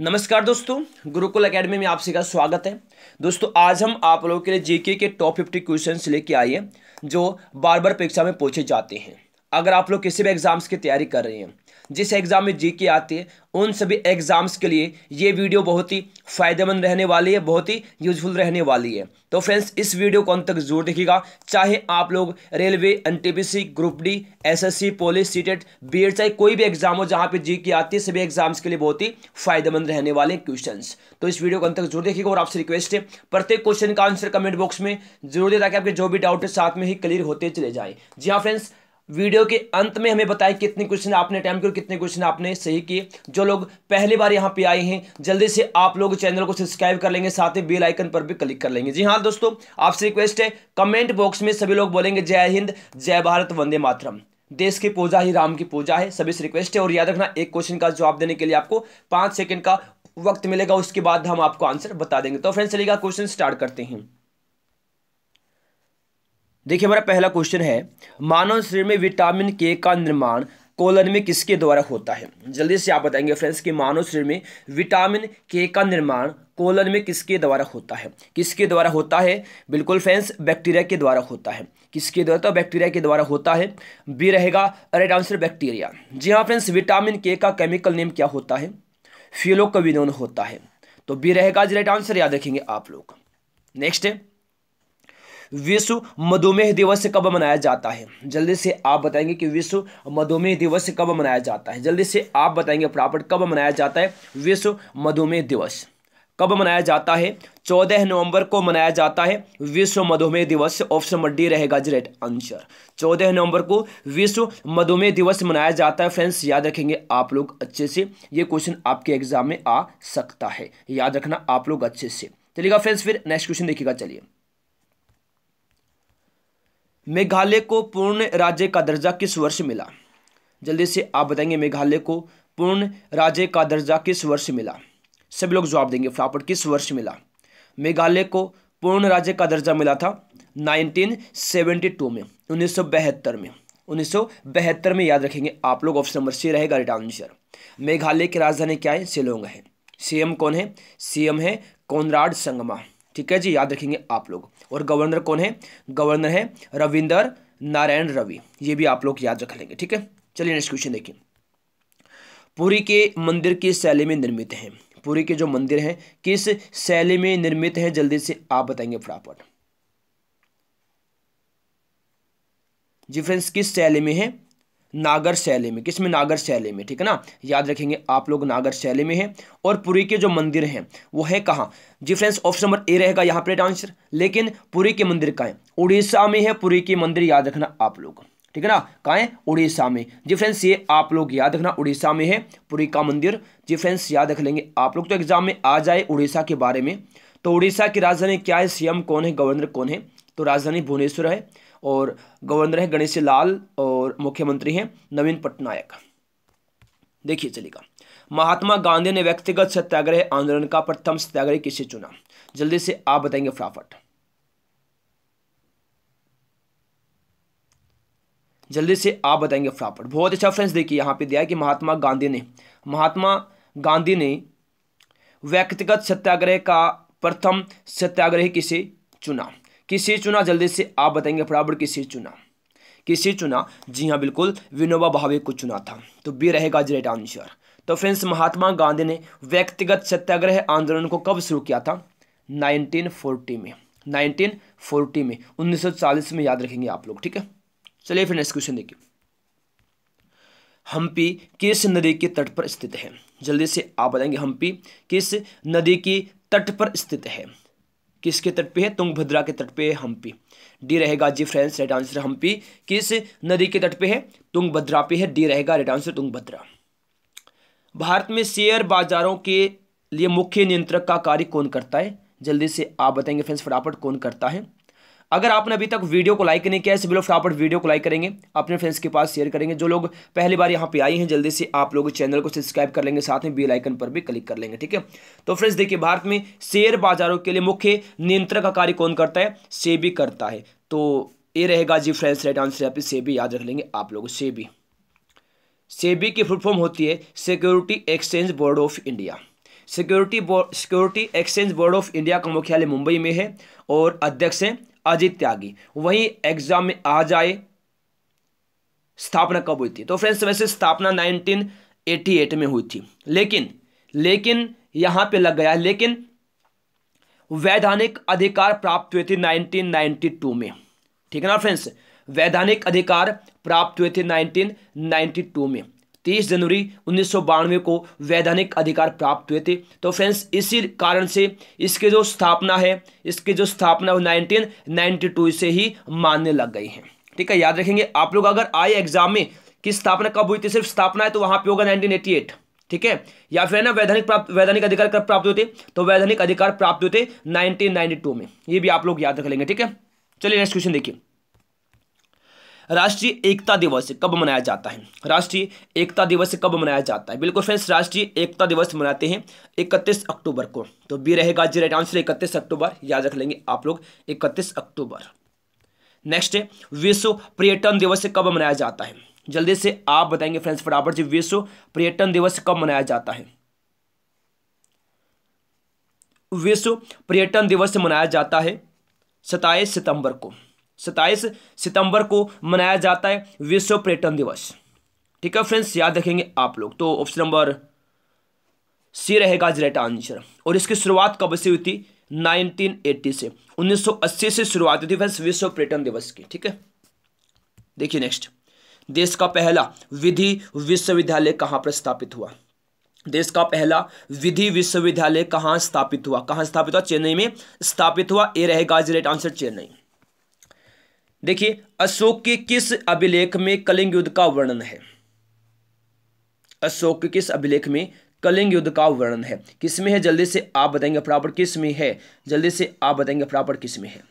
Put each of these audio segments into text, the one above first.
नमस्कार दोस्तों गुरुकुल एकेडमी में आप सभी का स्वागत है दोस्तों आज हम आप लोगों के लिए जीके के टॉप फिफ्टी क्वेश्चंस लेके आए हैं जो बार बार परीक्षा में पूछे जाते हैं अगर आप लोग किसी भी एग्जाम्स की तैयारी कर रहे हैं जिस एग्ज़ाम में जीके आती है उन सभी एग्ज़ाम्स के लिए ये वीडियो बहुत ही फ़ायदेमंद रहने वाली है बहुत ही यूजफुल रहने वाली है तो फ्रेंड्स इस वीडियो को अंत तक जरूर देखिएगा चाहे आप लोग railway N group D SSC police CTET B चाहे कोई भी एग्ज़ाम हो जहाँ पर जी आती है सभी एग्ज़ाम्स के लिए बहुत ही फ़ायदेमंद रहने वाले हैं क्वेश्चन तो इस वीडियो को अंत तक जरूर देखिएगा और आपसे रिक्वेस्ट है प्रत्येक क्वेश्चन का आंसर कमेंट बॉक्स में जरूर दे ताकि आपके जो भी डाउट है साथ में ही क्लियर होते चले जाए जी हाँ फ्रेंड्स वीडियो के अंत में हमें बताएं कितने क्वेश्चन आपने अटैम्प किए कितने क्वेश्चन आपने सही किए जो लोग पहली बार यहाँ पे आए हैं जल्दी से आप लोग चैनल को सब्सक्राइब कर लेंगे साथ ही बेल आइकन पर भी क्लिक कर लेंगे जी हाँ दोस्तों आपसे रिक्वेस्ट है कमेंट बॉक्स में सभी लोग बोलेंगे जय हिंद जय भारत वंदे मातरम देश की पूजा ही राम की पूजा है सभी से रिक्वेस्ट है और याद रखना एक क्वेश्चन का जवाब देने के लिए आपको पाँच सेकेंड का वक्त मिलेगा उसके बाद हम आपको आंसर बता देंगे तो फ्रेंड्स चलिएगा क्वेश्चन स्टार्ट करते हैं देखिए हमारा पहला क्वेश्चन है मानव शरीर में विटामिन के का निर्माण कोलन में किसके द्वारा होता है जल्दी से आप बताएंगे फ्रेंड्स कि मानव शरीर में विटामिन के का निर्माण कोलन में किसके द्वारा होता है किसके द्वारा होता है बिल्कुल फ्रेंड्स बैक्टीरिया के द्वारा होता है किसके द्वारा तो बैक्टीरिया के द्वारा होता है बी रहेगा अरेड आंसर बैक्टीरिया जी हाँ फ्रेंड्स विटामिन के का केमिकल नेम क्या होता है फ्यूलोकविनोन होता है तो बी रहेगा जी राइट आंसर याद रखेंगे आप लोग नेक्स्ट है विश्व मधुमेह दिवस कब मनाया जाता है जल्दी से आप बताएंगे कि विश्व मधुमेह दिवस कब मनाया जाता है जल्दी से आप बताएंगे प्रॉपर कब मनाया जाता है विश्व मधुमेह दिवस कब मनाया जाता है चौदह नवंबर को मनाया जाता है विश्व मधुमेह दिवस ऑप्शन नंबर डी रहेगा जरेट आंसर चौदह नवंबर को विश्व मधुमेह दिवस मनाया जाता है फ्रेंड्स याद रखेंगे आप लोग अच्छे से ये क्वेश्चन आपके एग्जाम में आ सकता है याद रखना आप लोग अच्छे से चलिएगा फ्रेंड्स फिर नेक्स्ट क्वेश्चन देखिएगा चलिए मेघालय को पूर्ण राज्य का दर्जा किस वर्ष मिला जल्दी से आप बताएंगे मेघालय को पूर्ण राज्य का दर्जा किस वर्ष मिला सभी लोग जवाब देंगे फटाफट किस वर्ष मिला मेघालय को पूर्ण राज्य का दर्जा मिला था 1972 में 1972 में 1972 में याद रखेंगे आप लोग ऑप्शन नंबर सी रहेगा राइट आंसर मेघालय की राजधानी क्या है सिलोंग है सीएम कौन है सीएम है कौनराड संगमा ठीक है जी याद रखेंगे आप लोग और गवर्नर कौन है गवर्नर है रविंदर नारायण रवि ये भी आप लोग याद रख लेंगे ठीक है चलिए नेक्स्ट क्वेश्चन देखिए पुरी के मंदिर किस शैली में निर्मित हैं पुरी के जो मंदिर हैं किस शैली में निर्मित हैं जल्दी से आप बताएंगे फटाफट जी फ्रेंड्स किस शैली में है नागर शैले में किस में नागर शैले में ठीक है ना याद रखेंगे आप लोग नागर शैले में हैं और पुरी के जो मंदिर हैं वो है कहाँ जी फ्रेंड्स ऑप्शन नंबर ए रहेगा यहाँ पर आंसर लेकिन पुरी के मंदिर का है उड़ीसा में है पुरी के मंदिर याद रखना आप लोग ठीक है ना कहाँ है उड़ीसा में जी फ्रेंड्स ये आप लोग याद रखना उड़ीसा में है पुरी का मंदिर जी फ्रेंड्स याद रख लेंगे आप लोग तो एग्जाम में आ जाए उड़ीसा के बारे में तो उड़ीसा की राजधानी क्या है सीएम कौन है गवर्नर कौन है तो राजधानी भुवनेश्वर है और गवर्नर है गणेश लाल और मुख्यमंत्री हैं नवीन पटनायक देखिए चलेगा महात्मा गांधी ने व्यक्तिगत सत्याग्रह आंदोलन का प्रथम सत्याग्रह किसे चुना जल्दी से आप बताएंगे फटाफट जल्दी से आप बताएंगे फटाफट बहुत अच्छा फ्रेंड्स देखिए यहां पे दिया है कि महात्मा गांधी ने महात्मा गांधी ने व्यक्तिगत सत्याग्रह का प्रथम सत्याग्रह किसे चुना किसे चुना जल्दी से आप बताएंगे फटाफट किसे चुना किसे चुना जी हाँ बिल्कुल विनोबा भावे को चुना था तो बी रहेगा जी राइट आंसर तो फ्रेंड्स महात्मा गांधी ने व्यक्तिगत सत्याग्रह आंदोलन को कब शुरू किया था 1940 में 1940 में 1940 में याद रखेंगे आप लोग ठीक है चलिए फिर नेक्स्ट क्वेश्चन देखिए हम्पी किस नदी के तट पर स्थित है जल्दी से आप बताएंगे हम्पी किस नदी के तट पर स्थित है किसके तट पे है तुंगभद्रा के तट पे है हम्पी डी रहेगा जी फ्रेंड्स राइट आंसर हम्पी किस नदी के तट पे है तुंगभद्रा पे है डी रहेगा राइट आंसर तुंगभद्रा भारत में शेयर बाजारों के लिए मुख्य नियंत्रक का कार्य कौन करता है जल्दी से आप बताएंगे फ्रेंड्स फटाफट कौन करता है अगर आपने अभी तक वीडियो को लाइक नहीं किया इस बिलो फटाफट वीडियो को लाइक करेंगे अपने फ्रेंड्स के पास शेयर करेंगे जो लोग पहली बार यहाँ पे आए हैं जल्दी से आप लोग चैनल को सब्सक्राइब कर लेंगे साथ में बेल आइकन पर भी क्लिक कर लेंगे ठीक है तो फ्रेंड्स देखिए भारत में शेयर बाजारों के लिए मुख्य नियंत्रक का कार्य कौन करता है से करता है तो ये रहेगा जी फ्रेंड्स राइट आंसर यहाँ पे याद रख लेंगे आप लोग से से सेबी की फुलफॉर्म होती है security exchange board of India security security exchange board of India का मुख्यालय मुंबई में है और अध्यक्ष हैं अजित त्यागी वही एग्जाम में आ जाए स्थापना कब हुई थी तो फ्रेंड्स वैसे स्थापना 1988 में हुई थी लेकिन लेकिन यहां पे लग गया लेकिन वैधानिक अधिकार प्राप्त हुए थे 1992 में ठीक है ना फ्रेंड्स वैधानिक अधिकार प्राप्त हुए थे 1992 में तेईस जनवरी उन्नीस को वैधानिक अधिकार प्राप्त हुए थे तो फ्रेंड्स इसी कारण से इसके जो स्थापना है इसके जो स्थापना वो 1992 से ही मानने लग गई है ठीक है याद रखेंगे आप लोग अगर आए एग्जाम में कि स्थापना कब हुई थी सिर्फ स्थापना है तो वहां पे होगा 1988 ठीक है या फिर है ना वैधानिक प्राप्त वैधानिक अधिकार कब प्राप्त होते तो वैधानिक अधिकार प्राप्त होते 1992 में ये भी आप लोग याद रख लेंगे ठीक है चलिए नेक्स्ट क्वेश्चन देखिए राष्ट्रीय एकता दिवस कब मनाया जाता है राष्ट्रीय एकता दिवस कब मनाया जाता है बिल्कुल फ्रेंड्स राष्ट्रीय एकता दिवस मनाते हैं इकतीस अक्टूबर को तो बी रहेगा जी राइट आंसर इकतीस अक्टूबर याद रख लेंगे आप लोग इकतीस अक्टूबर नेक्स्ट विश्व पर्यटन दिवस कब मनाया जाता है जल्दी से आप बताएंगे फ्रेंड्स फटाफट जी विश्व पर्यटन दिवस कब मनाया जाता है विश्व पर्यटन दिवस मनाया जाता है सताईस सितंबर को सत्ताईस सितंबर को मनाया जाता है विश्व पर्यटन दिवस ठीक है फ्रेंड्स याद रखेंगे आप लोग तो ऑप्शन नंबर सी रहेगा आज राइट आंसर और इसकी शुरुआत कब से हुई थी 1980 से 1980 से शुरुआत हुई थी फ्रेंड्स विश्व पर्यटन दिवस की ठीक है देखिए नेक्स्ट देश का पहला विधि विश्वविद्यालय कहां पर स्थापित हुआ देश का पहला विधि विश्वविद्यालय कहां स्थापित हुआ कहां स्थापित हुआ चेन्नई में स्थापित हुआ ए रहेगा आज राइट आंसर चेन्नई देखिए अशोक के किस अभिलेख में कलिंग युद्ध का वर्णन है अशोक के किस अभिलेख में कलिंग युद्ध का वर्णन है किसमें है जल्दी से आप बताएंगे फटाफट किस में है जल्दी से आप बताएंगे फटाफट किस में है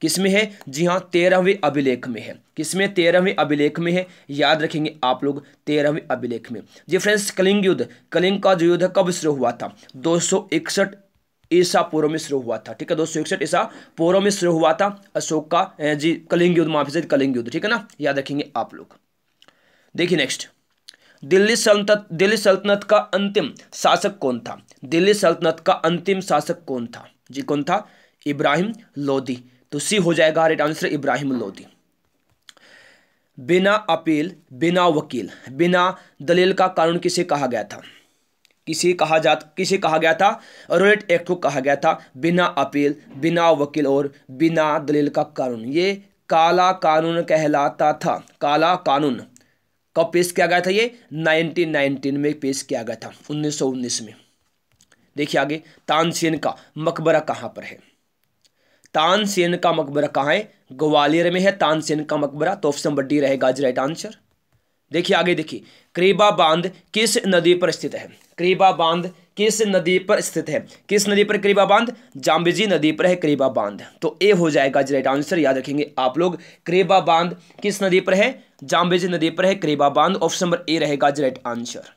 किस में है जी हाँ तेरहवें अभिलेख में है किसमें तेरहवें अभिलेख में है याद रखेंगे आप लोग तेरहवें अभिलेख में जी फ्रेंड्स कलिंग युद्ध कलिंग का जो युद्ध कब शुरू हुआ था दो सौ इकसठ ईसा पूर्व में शुरू हुआ था ठीक है दोस्तों इकसठ ईसा पूर्व में शुरू हुआ था अशोक का जी कलिंग युद्ध माफी से कलिंग युद्ध ठीक है ना याद रखेंगे आप लोग देखिए नेक्स्ट दिल्ली सल्तनत दिल्ली सल्तनत का अंतिम शासक कौन था दिल्ली सल्तनत का अंतिम शासक कौन था जी कौन था इब्राहिम लोदी तो सी हो जाएगा राइट आंसर इब्राहिम लोदी बिना अपील बिना वकील बिना दलील का कानून किसे कहा गया था किसे कहा जा किसे कहा गया था रोलेट एक्ट को कहा गया था बिना अपील बिना वकील और बिना दलील का कानून ये काला कानून कहलाता था काला कानून कब पेश किया गया था ये 1919 में पेश किया गया था 1919 में देखिए आगे तानसेन का मकबरा कहाँ पर है तानसेन का मकबरा कहाँ है ग्वालियर में है तानसेन का मकबरा तो ऑप्शन बड्डी रहेगा आज राइट आंसर देखिए आगे देखिए क्रीबा बांध किस नदी पर स्थित है क्रीबा बांध किस नदी पर स्थित है किस नदी पर क्रीबा बांध जाम्बिजी नदी पर है क्रीबा बांध तो ए हो जाएगा राइट आंसर याद रखेंगे आप लोग क्रीबा बांध किस नदी पर है जाम्बिजी नदी पर है क्रीबा बांध ऑप्शन नंबर ए रहेगा राइट आंसर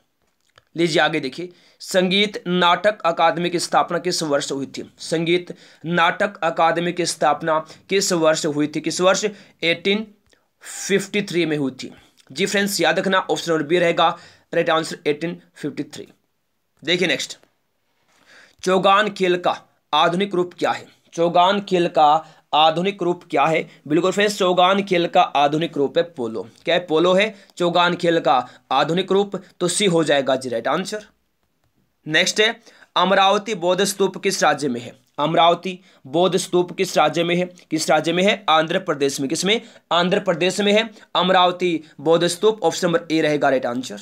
लीजिए आगे देखिए संगीत नाटक अकादमी की स्थापना किस वर्ष हुई थी संगीत नाटक अकादमी की स्थापना किस वर्ष हुई थी किस वर्ष 1853 में हुई थी जी फ्रेंड्स याद रखना ऑप्शन नंबर बी रहेगा राइट आंसर 1853 देखिए नेक्स्ट चौगान खेल का आधुनिक रूप क्या है चौगान खेल का आधुनिक रूप क्या है बिल्कुल फ्रेंड्स चौगान खेल का आधुनिक रूप है पोलो क्या है पोलो है चौगान खेल का आधुनिक रूप तो सी हो जाएगा जी राइट आंसर नेक्स्ट है अमरावती बौद्ध स्तूप किस राज्य में है अमरावती बौद्ध स्तूप किस राज्य में है किस राज्य में है आंध्र प्रदेश में किस में आंध्र प्रदेश में है अमरावती बौद्ध स्तूप ऑप्शन नंबर ए रहेगा राइट आंसर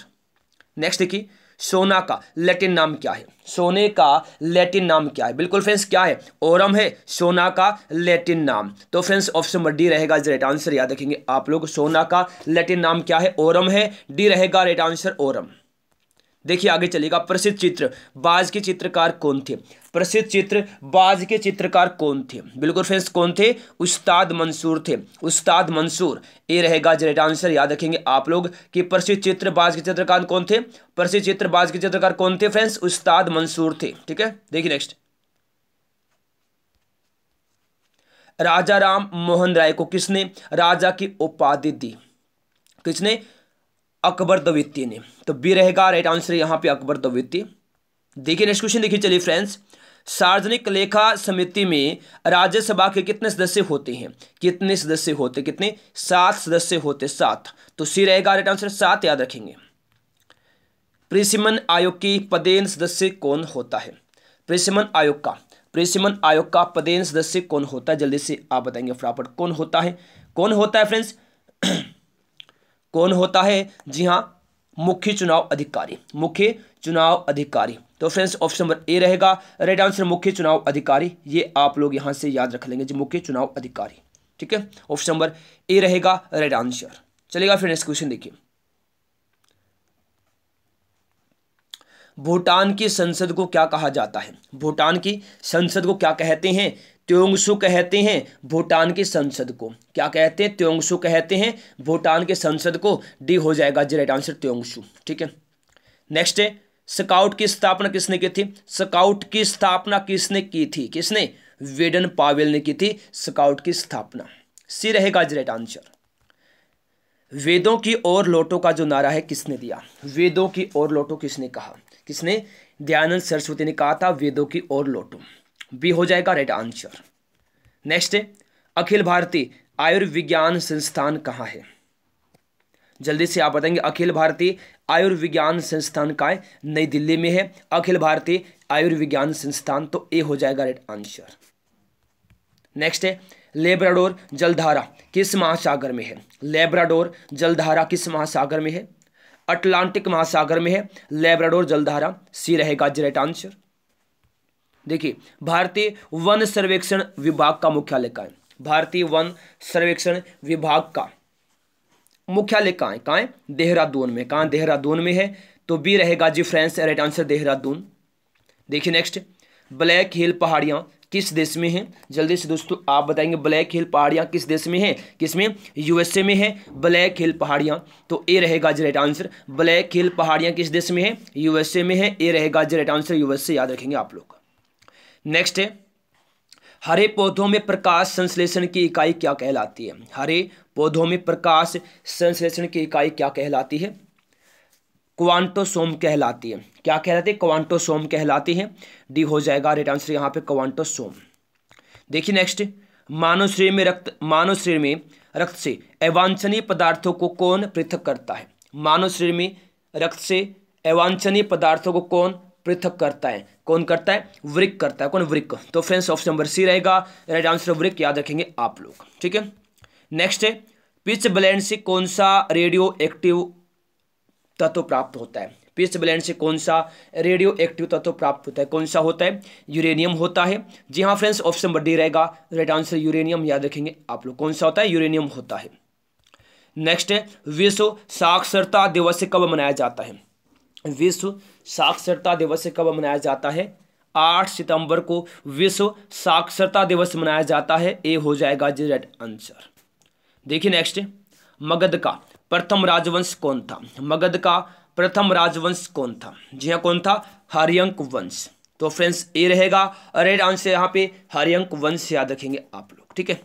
नेक्स्ट देखिए सोना का लैटिन नाम क्या है सोने का लैटिन नाम क्या है बिल्कुल फ्रेंड्स क्या है ओरम है सोना का लैटिन नाम तो फ्रेंड्स ऑप्शन नंबर डी रहेगा राइट आंसर याद रखेंगे आप लोग सोना का लैटिन नाम क्या है ओरम है डी रहेगा राइट आंसर ओरम देखिए आगे चलेगा प्रसिद्ध चित्र बाज के चित्रकार कौन थे प्रसिद्ध चित्र बाज के चित्रकार कौन थे बिल्कुल फ्रेंड्स कौन थे उस्ताद मंसूर थे उस्ताद मंसूर ये रहेगा जरेट आंसर याद रखेंगे आप लोग कि प्रसिद्ध चित्र बाज के चित्रकार कौन थे प्रसिद्ध चित्र बाज के चित्रकार कौन थे फ्रेंड्स उस्ताद मंसूर थे ठीक है देखिए नेक्स्ट राजा राम मोहन राय को किसने राजा की उपाधि दी किसने अकबर द्वितीय ने तो बी रहेगा राइट आंसर यहाँ पे अकबर द्वितीय देखिए नेक्स्ट क्वेश्चन देखिए चलिए फ्रेंड्स सार्वजनिक लेखा समिति में राज्यसभा के कितने सदस्य होते हैं कितने सदस्य होते कितने सात सदस्य होते सात तो सी रहेगा राइट आंसर सात याद रखेंगे प्रिसिमन आयोग की पदेन सदस्य कौन होता है प्रिसिमन आयोग का प्रिसिमन आयोग का पदेन सदस्य कौन होता है जल्दी से आप बताएंगे फटाफट कौन होता है कौन होता है फ्रेंड्स कौन होता है जी हाँ मुख्य चुनाव अधिकारी मुख्य चुनाव अधिकारी तो फ्रेंड्स ऑप्शन नंबर ए रहेगा राइट आंसर मुख्य चुनाव अधिकारी ये आप लोग यहाँ से याद रख लेंगे जी मुख्य चुनाव अधिकारी ठीक है ऑप्शन नंबर ए रहेगा राइट आंसर चलेगा फिर नेक्स्ट क्वेश्चन देखिए भूटान की संसद को क्या कहा जाता है भूटान की संसद को क्या कहते हैं त्योंगसु कहते हैं भूटान की संसद को क्या कहते हैं त्योंगसु कहते हैं भूटान के संसद को डी हो जाएगा जी राइट आंसर त्योंगसु ठीक है नेक्स्ट है स्काउट की स्थापना किसने की थी स्काउट की स्थापना किसने की थी किसने वेडन पावेल ने की थी स्काउट की स्थापना सी रहेगा जी राइट आंसर वेदों की ओर लोटो का जो नारा है किसने दिया वेदों की ओर लोटो किसने कहा किसने दयानंद सरस्वती ने कहा था वेदों की ओर लोटो बी हो जाएगा राइट आंसर नेक्स्ट है अखिल भारतीय आयुर्विज्ञान संस्थान कहाँ है जल्दी से आप बताएंगे अखिल भारतीय आयुर्विज्ञान संस्थान का है नई दिल्ली में है अखिल भारतीय आयुर्विज्ञान संस्थान तो ए हो जाएगा राइट आंसर नेक्स्ट है लेब्राडोर जलधारा किस महासागर में है लेब्राडोर जलधारा किस महासागर में है अटलांटिक महासागर में है लेब्राडोर जलधारा सी रहेगा जी राइट आंसर देखिए भारतीय वन सर्वेक्षण विभाग का मुख्यालय कहाँ है भारतीय वन सर्वेक्षण विभाग का मुख्यालय कहाँ है कहाँ है देहरादून में कहाँ देहरादून में है तो बी रहेगा जी फ्रेंस राइट आंसर देहरादून देखिए नेक्स्ट ब्लैक हिल पहाड़ियाँ किस देश में है जल्दी से दोस्तों आप बताएंगे ब्लैक हिल पहाड़ियां किस देश में है किसमें यूएसए में है ब्लैक हिल पहाड़ियां तो ए रहेगा जी राइट आंसर ब्लैक हिल पहाड़ियां किस देश में है यूएसए में है ए रहेगा जी राइट आंसर यूएसए याद रखेंगे आप लोग का नेक्स्ट है हरे पौधों में प्रकाश संश्लेषण की इकाई क्या कहलाती है हरे पौधों में प्रकाश संश्लेषण की इकाई क्या कहलाती है क्वांटोसोम कहलाती है क्या कहलाती है क्वांटोसोम कहलाती है डी हो जाएगा राइट आंसर यहाँ पे क्वांटोसोम देखिए नेक्स्ट मानव शरीर में रक्त मानव शरीर में रक्त से एवांछनीय पदार्थों को कौन पृथक करता है मानव शरीर में रक्त से एवांछनीय पदार्थों को कौन पृथक करता है कौन करता है वृक करता है कौन वृक तो फ्रेंड्स ऑप्शन नंबर सी रहेगा राइट आंसर वृक याद रखेंगे आप लोग ठीक है नेक्स्ट है पिच ब्लैंड से कौन सा रेडियो एक्टिव तत्व प्राप्त होता है पिच ब्लैंड से कौन सा रेडियो एक्टिव तत्व प्राप्त होता है कौन सा होता है यूरेनियम होता है जी हाँ फ्रेंड्स ऑप्शन नंबर डी रहेगा राइट आंसर यूरेनियम याद रखेंगे आप लोग कौन सा होता है यूरेनियम होता है नेक्स्ट है विश्व साक्षरता दिवस कब मनाया जाता है विश्व साक्षरता दिवस कब मनाया जाता है आठ सितंबर को विश्व साक्षरता दिवस मनाया जाता है ए हो जाएगा जी राइट आंसर देखिए नेक्स्ट मगध का प्रथम राजवंश कौन था मगध का प्रथम राजवंश कौन था जी हाँ कौन था हरियंक वंश तो फ्रेंड्स ए रहेगा राइट आंसर यहाँ पे हरियंक वंश याद रखेंगे आप लोग ठीक है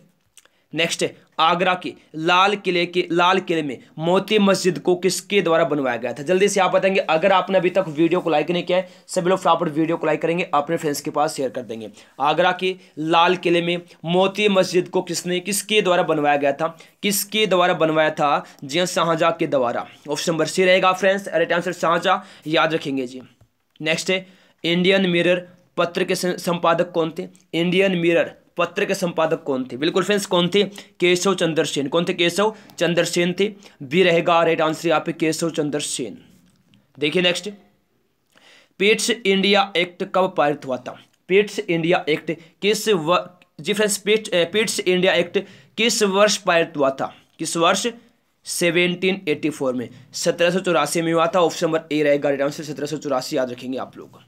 नेक्स्ट आगरा के लाल किले के लाल किले में मोती मस्जिद को किसके द्वारा बनवाया गया था जल्दी से आप बताएंगे अगर आपने अभी तक वीडियो को लाइक नहीं किया है सभी लोग फटाफट वीडियो को लाइक करेंगे अपने फ्रेंड्स के पास शेयर कर देंगे आगरा के लाल किले में मोती मस्जिद को किसने किसके द्वारा बनवाया गया था किसके द्वारा बनवाया था जी हाँ, शाहजहाँ के द्वारा ऑप्शन नंबर सी रहेगा फ्रेंड्स राइट आंसर शाहजहाँ याद रखेंगे जी नेक्स्ट है इंडियन मिरर पत्र के संपादक कौन थे इंडियन मिरर पत्र के संपादक कौन थे बिल्कुल फ्रेंड्स कौन थे केशव चंद्र सेन कौन थे केशव चंद्र सेन थे बी रहेगा राइट आंसर यहाँ पे केशव चंद्र सेन देखिए नेक्स्ट पेट्स इंडिया एक्ट कब पारित हुआ था पेट्स इंडिया एक्ट किस व... जी friends Pitt Pitt's India act किस वर्ष पारित हुआ था किस वर्ष 1784 में सत्रह में हुआ था ऑप्शन नंबर ए रहेगा राइट आंसर सत्रह याद रखेंगे आप लोग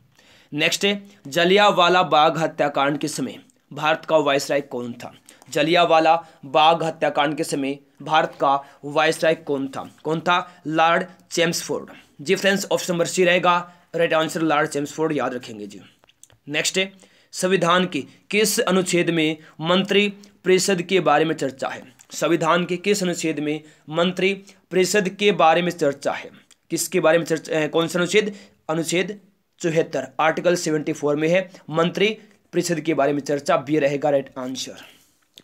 नेक्स्ट है जलियावाला बाग हत्याकांड के समय भारत का वायसराय कौन था जलियावाला बाग हत्याकांड के समय भारत का वायसराय कौन था कौन था लॉर्ड चेम्सफोर्ड जी फ्रेंड्स ऑप्शन नंबर सी रहेगा राइट आंसर लॉर्ड चेम्सफोर्ड याद रखेंगे जी नेक्स्ट है संविधान के किस अनुच्छेद में मंत्री परिषद के बारे में चर्चा है संविधान के किस अनुच्छेद में मंत्री परिषद के बारे में चर्चा है किसके बारे में चर्चा कौन सा अनुच्छेद अनुच्छेद चौहत्तर आर्टिकल सेवेंटी फोर में है मंत्री परिषद के बारे में चर्चा भी रहेगा राइट आंसर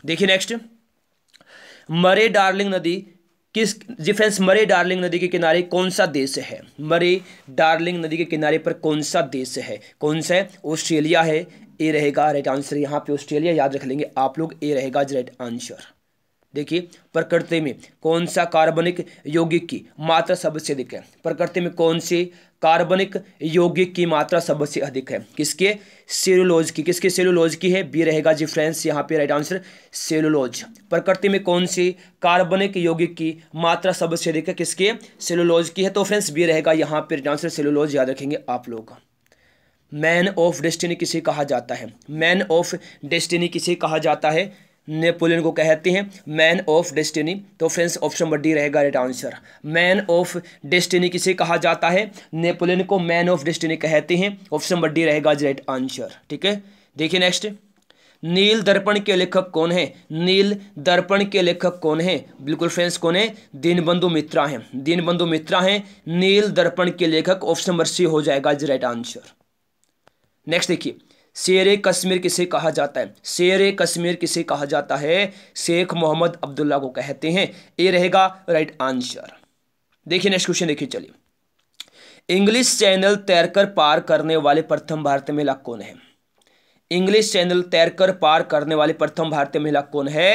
देखिए नेक्स्ट मरे डार्लिंग नदी किस जी फ्रेंड्स मरे डार्लिंग नदी के किनारे कौन सा देश है मरे डार्लिंग नदी के किनारे पर कौन सा देश है कौन सा है ऑस्ट्रेलिया है ए रहेगा राइट आंसर यहाँ पे ऑस्ट्रेलिया याद रख लेंगे आप लोग ए रहेगा राइट आंसर देखिए प्रकृति में कौन सा कार्बनिक यौगिक की मात्रा सबसे अधिक है प्रकृति में कौन से कार्बनिक यौगिक की मात्रा सबसे अधिक है किसके सेलुलोज की किसके सेलुलोज की है बी रहेगा जी फ्रेंड्स यहाँ पे राइट आंसर सेलुलोज प्रकृति में कौन सी कार्बनिक यौगिक की मात्रा सबसे अधिक है किसके सेलुलोज की है तो फ्रेंड्स बी रहेगा यहाँ पे राइट आंसर सेलुलोज याद रखेंगे आप लोग मैन ऑफ डेस्टिनी किसे कहा जाता है मैन ऑफ डेस्टिनी किसे कहा जाता है नेपोलियन को कहते हैं मैन ऑफ डेस्टिनी तो फ्रेंड्स ऑप्शन नंबर डी रहेगा right answer man of destiny किसे कहा जाता है नेपोलियन को मैन ऑफ डेस्टिनी कहते हैं ऑप्शन नंबर डी रहेगा राइट आंसर ठीक है देखिए नेक्स्ट नील दर्पण के लेखक कौन है नील दर्पण के लेखक कौन है बिल्कुल फ्रेंड्स कौन है दीनबंधु मित्रा हैं दीनबंधु मित्रा हैं नील दर्पण के लेखक ऑप्शन नंबर सी हो जाएगा राइट आंसर नेक्स्ट देखिए शेर कश्मीर किसे कहा जाता है शेर कश्मीर किसे कहा जाता है शेख मोहम्मद अब्दुल्ला को कहते हैं ये रहेगा राइट आंसर देखिए नेक्स्ट क्वेश्चन देखिए चलिए इंग्लिश चैनल तैरकर पार करने वाले प्रथम भारतीय महिला कौन है इंग्लिश चैनल तैरकर पार करने वाले प्रथम भारतीय महिला कौन है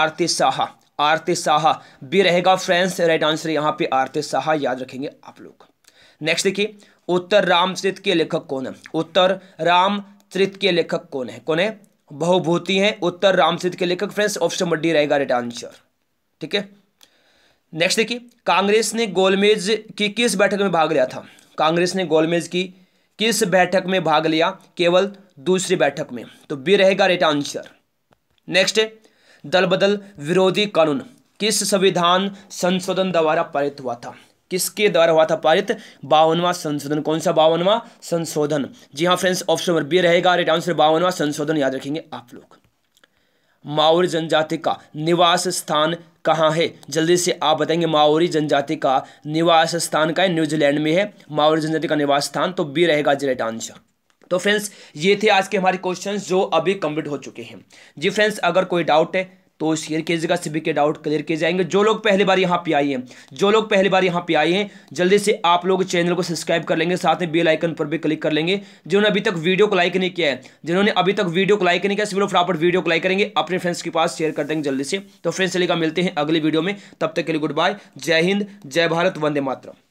आरती साहा आरती साहा भी रहेगा फ्रेंड्स राइट आंसर यहाँ पे आरती साहा याद रखेंगे आप लोग नेक्स्ट देखिए उत्तर राम के लेखक कौन है उत्तर राम सिद्ध के लेखक कौन है कौन है बहुभूति है उत्तर राम सिद्ध के लेखक फ्रेंड्स ऑप्शन नंबर डी रहेगा राइट आंसर ठीक है नेक्स्ट देखिए कांग्रेस ने गोलमेज की किस बैठक में भाग लिया था कांग्रेस ने गोलमेज की किस बैठक में भाग लिया केवल दूसरी बैठक में तो बी रहेगा राइट आंसर नेक्स्ट दल बदल विरोधी कानून किस संविधान संशोधन द्वारा पारित हुआ था किसके द्वारा हुआ था पारित बावनवा संशोधन कौन सा बावनवा संशोधन जी हाँ फ्रेंड्स ऑप्शन नंबर बी रहेगा राइट आंसर बावनवा संशोधन याद रखेंगे आप लोग माओरी जनजाति का निवास स्थान कहाँ है जल्दी से आप बताएंगे माओरी जनजाति का निवास स्थान का है न्यूजीलैंड में है माओरी जनजाति का निवास स्थान तो बी रहेगा जी राइट आंसर तो फ्रेंड्स ये थे आज के हमारे क्वेश्चंस जो अभी कंप्लीट हो चुके हैं जी फ्रेंड्स अगर कोई डाउट है तो शेयर कीजिएगा सभी के डाउट क्लियर किए जाएंगे जो लोग पहली बार यहाँ पे आए हैं जो लोग पहली बार यहाँ पे आए हैं जल्दी से आप लोग चैनल को सब्सक्राइब कर लेंगे साथ में बेल आइकन पर भी क्लिक कर लेंगे जिन्होंने अभी तक वीडियो को लाइक नहीं किया है जिन्होंने अभी तक वीडियो को लाइक नहीं किया सभी लोग फटाफट वीडियो को लाइक करेंगे अपने फ्रेंड्स के पास शेयर कर देंगे जल्दी से तो फ्रेंड्स चलेगा मिलते हैं अगली वीडियो में तब तक के लिए गुड बाय जय हिंद जय भारत वंदे मातरम